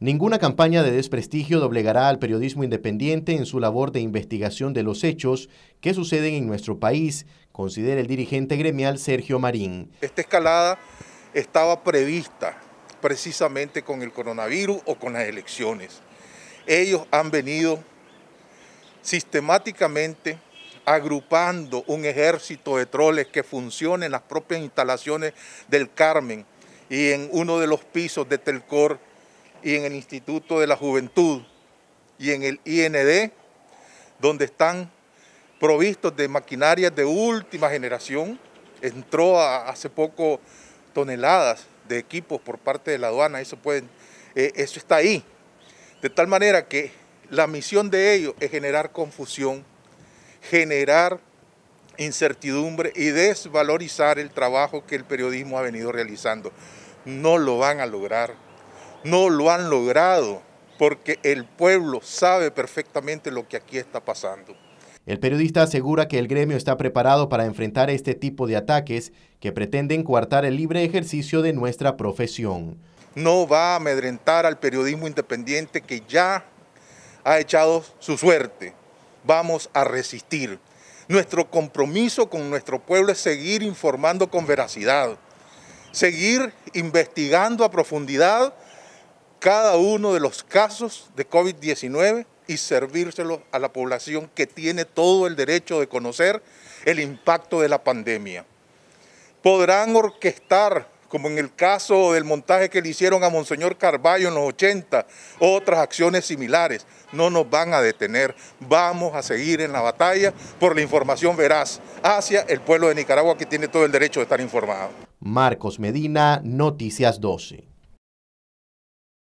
Ninguna campaña de desprestigio doblegará al periodismo independiente en su labor de investigación de los hechos que suceden en nuestro país, considera el dirigente gremial Sergio Marín. Esta escalada estaba prevista precisamente con el coronavirus o con las elecciones. Ellos han venido sistemáticamente agrupando un ejército de troles que funciona en las propias instalaciones del Carmen y en uno de los pisos de Telcor y en el Instituto de la Juventud y en el IND, donde están provistos de maquinarias de última generación. Entró hace poco toneladas de equipos por parte de la aduana, eso, pueden, eh, eso está ahí. De tal manera que la misión de ellos es generar confusión, generar incertidumbre y desvalorizar el trabajo que el periodismo ha venido realizando. No lo van a lograr no lo han logrado porque el pueblo sabe perfectamente lo que aquí está pasando. El periodista asegura que el gremio está preparado para enfrentar este tipo de ataques que pretenden coartar el libre ejercicio de nuestra profesión. No va a amedrentar al periodismo independiente que ya ha echado su suerte. Vamos a resistir. Nuestro compromiso con nuestro pueblo es seguir informando con veracidad, seguir investigando a profundidad cada uno de los casos de COVID-19 y servírselo a la población que tiene todo el derecho de conocer el impacto de la pandemia. Podrán orquestar, como en el caso del montaje que le hicieron a Monseñor Carballo en los 80, otras acciones similares. No nos van a detener, vamos a seguir en la batalla por la información veraz hacia el pueblo de Nicaragua que tiene todo el derecho de estar informado. Marcos Medina, Noticias 12.